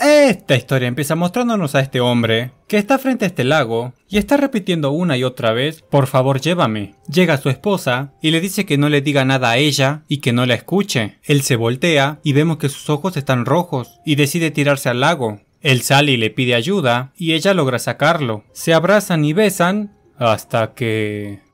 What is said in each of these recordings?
Esta historia empieza mostrándonos a este hombre que está frente a este lago y está repitiendo una y otra vez, por favor llévame. Llega su esposa y le dice que no le diga nada a ella y que no la escuche. Él se voltea y vemos que sus ojos están rojos y decide tirarse al lago. Él sale y le pide ayuda y ella logra sacarlo. Se abrazan y besan hasta que...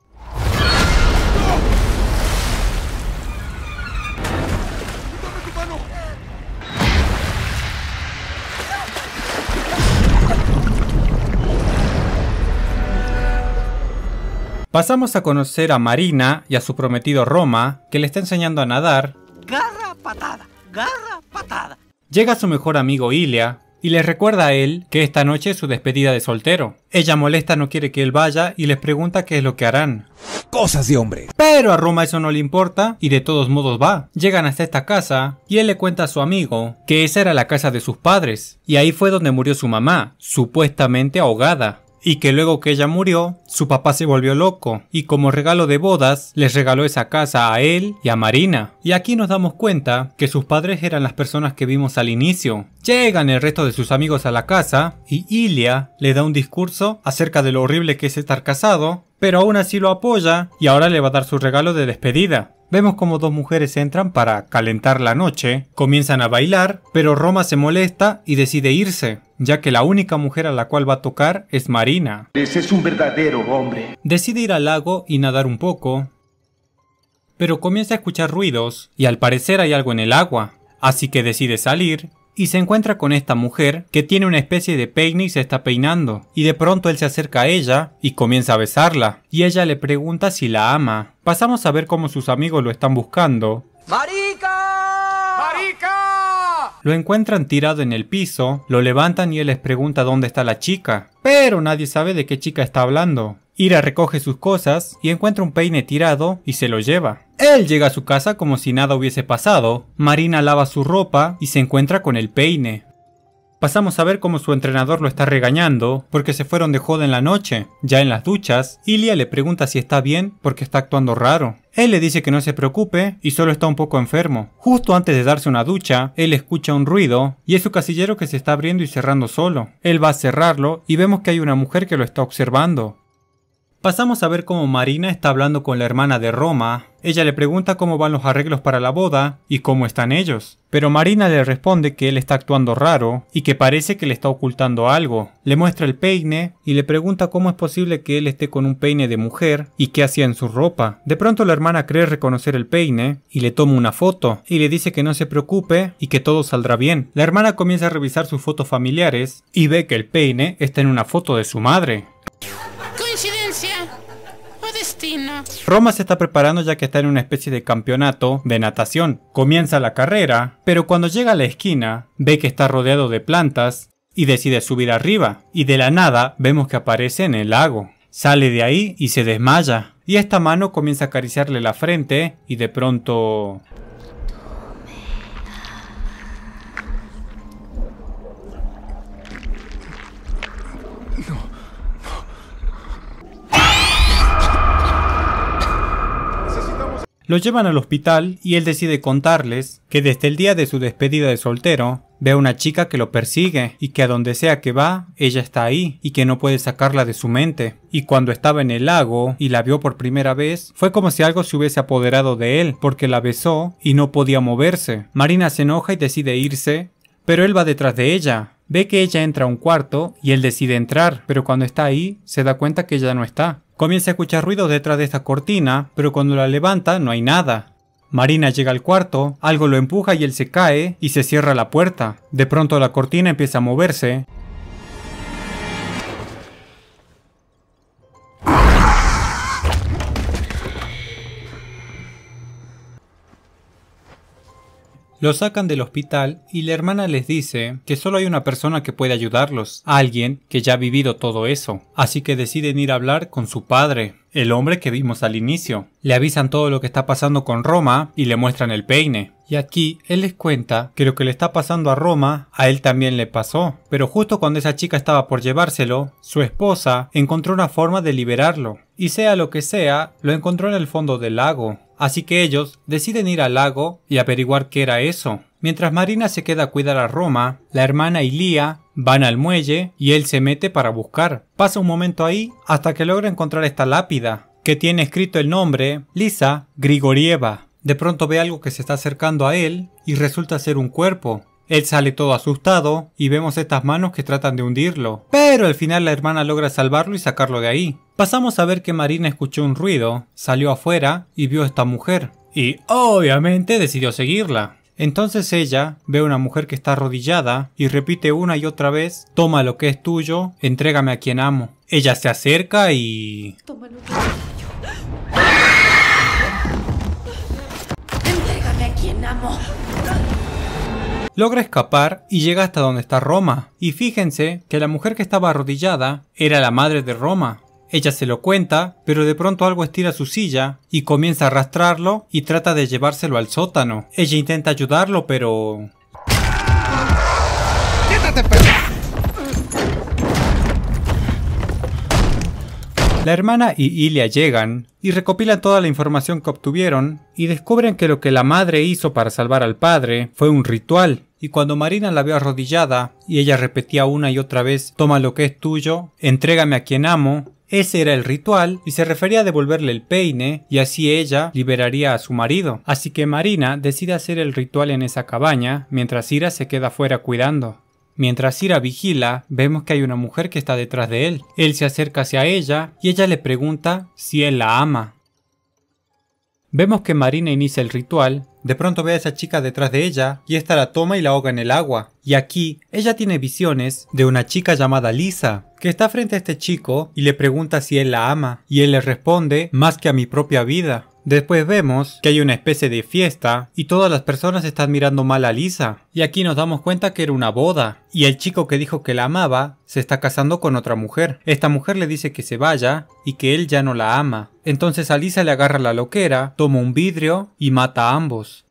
Pasamos a conocer a Marina y a su prometido Roma, que le está enseñando a nadar. Garra patada, garra patada. Llega su mejor amigo Ilia y le recuerda a él que esta noche es su despedida de soltero. Ella molesta, no quiere que él vaya y les pregunta qué es lo que harán. Cosas de hombre. Pero a Roma eso no le importa y de todos modos va. Llegan hasta esta casa y él le cuenta a su amigo que esa era la casa de sus padres y ahí fue donde murió su mamá, supuestamente ahogada y que luego que ella murió, su papá se volvió loco y como regalo de bodas les regaló esa casa a él y a Marina. Y aquí nos damos cuenta que sus padres eran las personas que vimos al inicio. Llegan el resto de sus amigos a la casa y Ilia le da un discurso acerca de lo horrible que es estar casado pero aún así lo apoya y ahora le va a dar su regalo de despedida. Vemos como dos mujeres entran para calentar la noche, comienzan a bailar, pero Roma se molesta y decide irse, ya que la única mujer a la cual va a tocar es Marina. Ese es un verdadero hombre. Decide ir al lago y nadar un poco, pero comienza a escuchar ruidos y al parecer hay algo en el agua, así que decide salir y se encuentra con esta mujer que tiene una especie de peine y se está peinando. Y de pronto él se acerca a ella y comienza a besarla. Y ella le pregunta si la ama. Pasamos a ver cómo sus amigos lo están buscando. ¡Marica! ¡Marica! Lo encuentran tirado en el piso, lo levantan y él les pregunta dónde está la chica. Pero nadie sabe de qué chica está hablando. Ira recoge sus cosas y encuentra un peine tirado y se lo lleva. Él llega a su casa como si nada hubiese pasado, Marina lava su ropa y se encuentra con el peine. Pasamos a ver cómo su entrenador lo está regañando porque se fueron de joda en la noche. Ya en las duchas, Ilia le pregunta si está bien porque está actuando raro. Él le dice que no se preocupe y solo está un poco enfermo. Justo antes de darse una ducha, él escucha un ruido y es su casillero que se está abriendo y cerrando solo. Él va a cerrarlo y vemos que hay una mujer que lo está observando. Pasamos a ver cómo Marina está hablando con la hermana de Roma. Ella le pregunta cómo van los arreglos para la boda y cómo están ellos. Pero Marina le responde que él está actuando raro y que parece que le está ocultando algo. Le muestra el peine y le pregunta cómo es posible que él esté con un peine de mujer y qué hacía en su ropa. De pronto la hermana cree reconocer el peine y le toma una foto y le dice que no se preocupe y que todo saldrá bien. La hermana comienza a revisar sus fotos familiares y ve que el peine está en una foto de su madre coincidencia destino. Roma se está preparando ya que está en una especie de campeonato de natación. Comienza la carrera, pero cuando llega a la esquina, ve que está rodeado de plantas y decide subir arriba. Y de la nada vemos que aparece en el lago. Sale de ahí y se desmaya. Y esta mano comienza a acariciarle la frente y de pronto... Lo llevan al hospital y él decide contarles que desde el día de su despedida de soltero, ve a una chica que lo persigue y que a donde sea que va, ella está ahí y que no puede sacarla de su mente. Y cuando estaba en el lago y la vio por primera vez, fue como si algo se hubiese apoderado de él porque la besó y no podía moverse. Marina se enoja y decide irse, pero él va detrás de ella. Ve que ella entra a un cuarto y él decide entrar, pero cuando está ahí se da cuenta que ella no está. Comienza a escuchar ruido detrás de esta cortina, pero cuando la levanta no hay nada. Marina llega al cuarto, algo lo empuja y él se cae y se cierra la puerta. De pronto la cortina empieza a moverse, Lo sacan del hospital y la hermana les dice que solo hay una persona que puede ayudarlos, alguien que ya ha vivido todo eso, así que deciden ir a hablar con su padre, el hombre que vimos al inicio. Le avisan todo lo que está pasando con Roma y le muestran el peine. Y aquí él les cuenta que lo que le está pasando a Roma a él también le pasó, pero justo cuando esa chica estaba por llevárselo, su esposa encontró una forma de liberarlo, y sea lo que sea, lo encontró en el fondo del lago. Así que ellos deciden ir al lago y averiguar qué era eso. Mientras Marina se queda a cuidar a Roma, la hermana y Lía van al muelle y él se mete para buscar. Pasa un momento ahí hasta que logra encontrar esta lápida, que tiene escrito el nombre Lisa Grigorieva, de pronto ve algo que se está acercando a él y resulta ser un cuerpo. Él sale todo asustado y vemos estas manos que tratan de hundirlo. Pero al final la hermana logra salvarlo y sacarlo de ahí. Pasamos a ver que Marina escuchó un ruido, salió afuera y vio a esta mujer. Y obviamente decidió seguirla. Entonces ella ve a una mujer que está arrodillada y repite una y otra vez, toma lo que es tuyo, entrégame a quien amo. Ella se acerca y... que. logra escapar y llega hasta donde está Roma. Y fíjense que la mujer que estaba arrodillada era la madre de Roma. Ella se lo cuenta, pero de pronto algo estira su silla y comienza a arrastrarlo y trata de llevárselo al sótano. Ella intenta ayudarlo, pero... ¡Quítate, perro! La hermana y Ilia llegan y recopilan toda la información que obtuvieron y descubren que lo que la madre hizo para salvar al padre fue un ritual. Y cuando Marina la vio arrodillada y ella repetía una y otra vez, toma lo que es tuyo, entrégame a quien amo, ese era el ritual y se refería a devolverle el peine y así ella liberaría a su marido. Así que Marina decide hacer el ritual en esa cabaña mientras Ira se queda fuera cuidando. Mientras Ira vigila, vemos que hay una mujer que está detrás de él. Él se acerca hacia ella y ella le pregunta si él la ama. Vemos que Marina inicia el ritual, de pronto ve a esa chica detrás de ella y esta la toma y la ahoga en el agua. Y aquí ella tiene visiones de una chica llamada Lisa, que está frente a este chico y le pregunta si él la ama, y él le responde más que a mi propia vida. Después vemos que hay una especie de fiesta y todas las personas están mirando mal a Lisa. Y aquí nos damos cuenta que era una boda. Y el chico que dijo que la amaba se está casando con otra mujer. Esta mujer le dice que se vaya y que él ya no la ama. Entonces a Lisa le agarra la loquera, toma un vidrio y mata a ambos.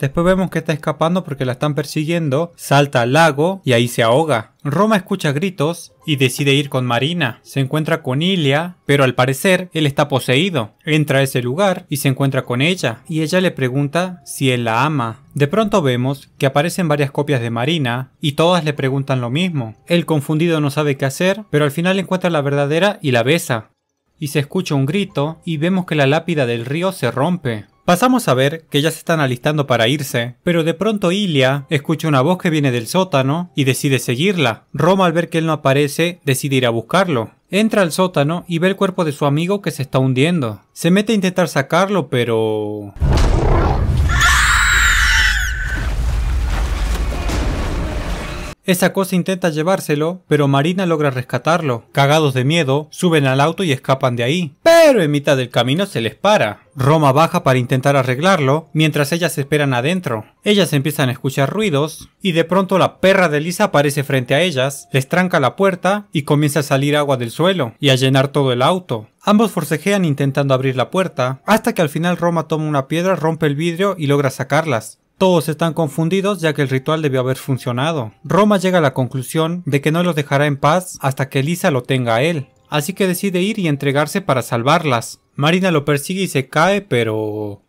Después vemos que está escapando porque la están persiguiendo, salta al lago y ahí se ahoga. Roma escucha gritos y decide ir con Marina. Se encuentra con Ilia, pero al parecer él está poseído. Entra a ese lugar y se encuentra con ella, y ella le pregunta si él la ama. De pronto vemos que aparecen varias copias de Marina y todas le preguntan lo mismo. El confundido no sabe qué hacer, pero al final encuentra la verdadera y la besa. Y se escucha un grito y vemos que la lápida del río se rompe. Pasamos a ver que ya se están alistando para irse, pero de pronto Ilia escucha una voz que viene del sótano y decide seguirla. Roma al ver que él no aparece decide ir a buscarlo. Entra al sótano y ve el cuerpo de su amigo que se está hundiendo. Se mete a intentar sacarlo, pero... Esa cosa intenta llevárselo, pero Marina logra rescatarlo. Cagados de miedo, suben al auto y escapan de ahí. Pero en mitad del camino se les para. Roma baja para intentar arreglarlo, mientras ellas esperan adentro. Ellas empiezan a escuchar ruidos, y de pronto la perra de Lisa aparece frente a ellas, les tranca la puerta y comienza a salir agua del suelo, y a llenar todo el auto. Ambos forcejean intentando abrir la puerta, hasta que al final Roma toma una piedra, rompe el vidrio y logra sacarlas. Todos están confundidos ya que el ritual debió haber funcionado. Roma llega a la conclusión de que no los dejará en paz hasta que Lisa lo tenga a él, así que decide ir y entregarse para salvarlas. Marina lo persigue y se cae, pero...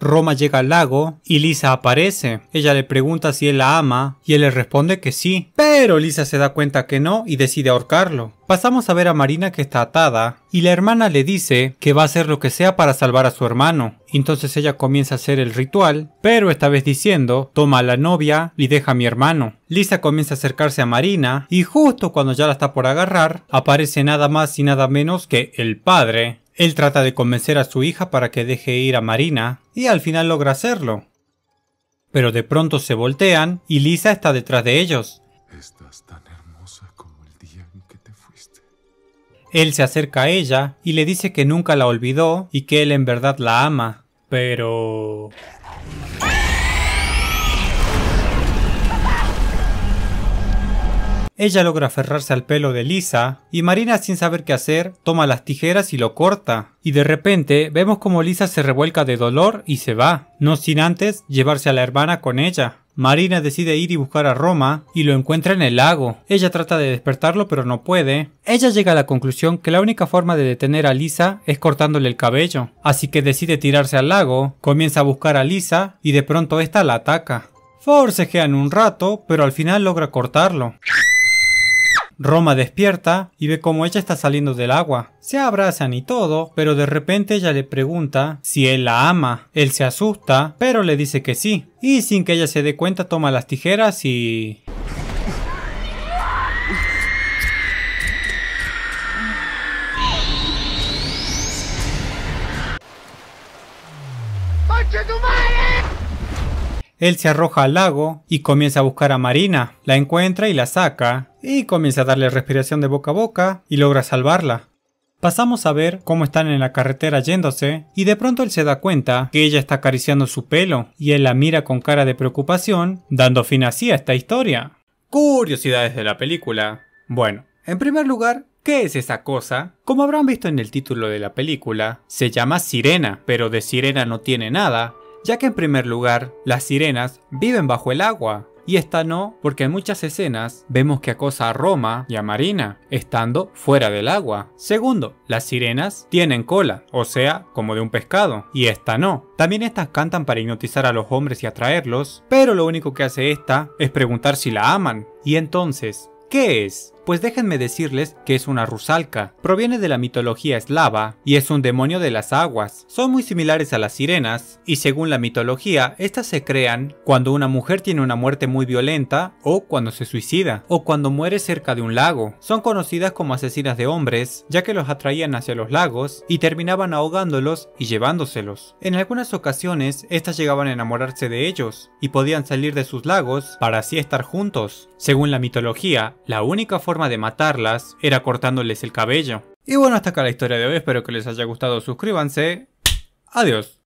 Roma llega al lago y Lisa aparece. Ella le pregunta si él la ama y él le responde que sí, pero Lisa se da cuenta que no y decide ahorcarlo. Pasamos a ver a Marina que está atada y la hermana le dice que va a hacer lo que sea para salvar a su hermano. Entonces ella comienza a hacer el ritual, pero esta vez diciendo, toma a la novia y deja a mi hermano. Lisa comienza a acercarse a Marina y justo cuando ya la está por agarrar, aparece nada más y nada menos que el padre, él trata de convencer a su hija para que deje ir a Marina y al final logra hacerlo. Pero de pronto se voltean y Lisa está detrás de ellos. Estás tan hermosa como el día en que te fuiste. Él se acerca a ella y le dice que nunca la olvidó y que él en verdad la ama. Pero... Ella logra aferrarse al pelo de Lisa y Marina sin saber qué hacer toma las tijeras y lo corta. Y de repente vemos como Lisa se revuelca de dolor y se va, no sin antes llevarse a la hermana con ella. Marina decide ir y buscar a Roma y lo encuentra en el lago. Ella trata de despertarlo pero no puede. Ella llega a la conclusión que la única forma de detener a Lisa es cortándole el cabello, así que decide tirarse al lago, comienza a buscar a Lisa y de pronto esta la ataca. Forcejean un rato pero al final logra cortarlo. Roma despierta y ve como ella está saliendo del agua. Se abrazan y todo, pero de repente ella le pregunta si él la ama. Él se asusta, pero le dice que sí. Y sin que ella se dé cuenta toma las tijeras y... tu madre! Él se arroja al lago y comienza a buscar a Marina. La encuentra y la saca, y comienza a darle respiración de boca a boca y logra salvarla. Pasamos a ver cómo están en la carretera yéndose y de pronto él se da cuenta que ella está acariciando su pelo y él la mira con cara de preocupación, dando fin así a esta historia. Curiosidades de la película. Bueno, en primer lugar, ¿qué es esa cosa? Como habrán visto en el título de la película, se llama sirena, pero de sirena no tiene nada, ya que en primer lugar, las sirenas viven bajo el agua, y esta no, porque en muchas escenas vemos que acosa a Roma y a Marina, estando fuera del agua. Segundo, las sirenas tienen cola, o sea, como de un pescado, y esta no. También estas cantan para hipnotizar a los hombres y atraerlos, pero lo único que hace esta es preguntar si la aman. Y entonces, ¿qué es? Pues déjenme decirles que es una rusalca, proviene de la mitología eslava y es un demonio de las aguas. Son muy similares a las sirenas y según la mitología, estas se crean cuando una mujer tiene una muerte muy violenta o cuando se suicida o cuando muere cerca de un lago. Son conocidas como asesinas de hombres, ya que los atraían hacia los lagos y terminaban ahogándolos y llevándoselos. En algunas ocasiones, estas llegaban a enamorarse de ellos y podían salir de sus lagos para así estar juntos. Según la mitología, la única forma de matarlas era cortándoles el cabello. Y bueno, hasta acá la historia de hoy, espero que les haya gustado, suscríbanse. Adiós.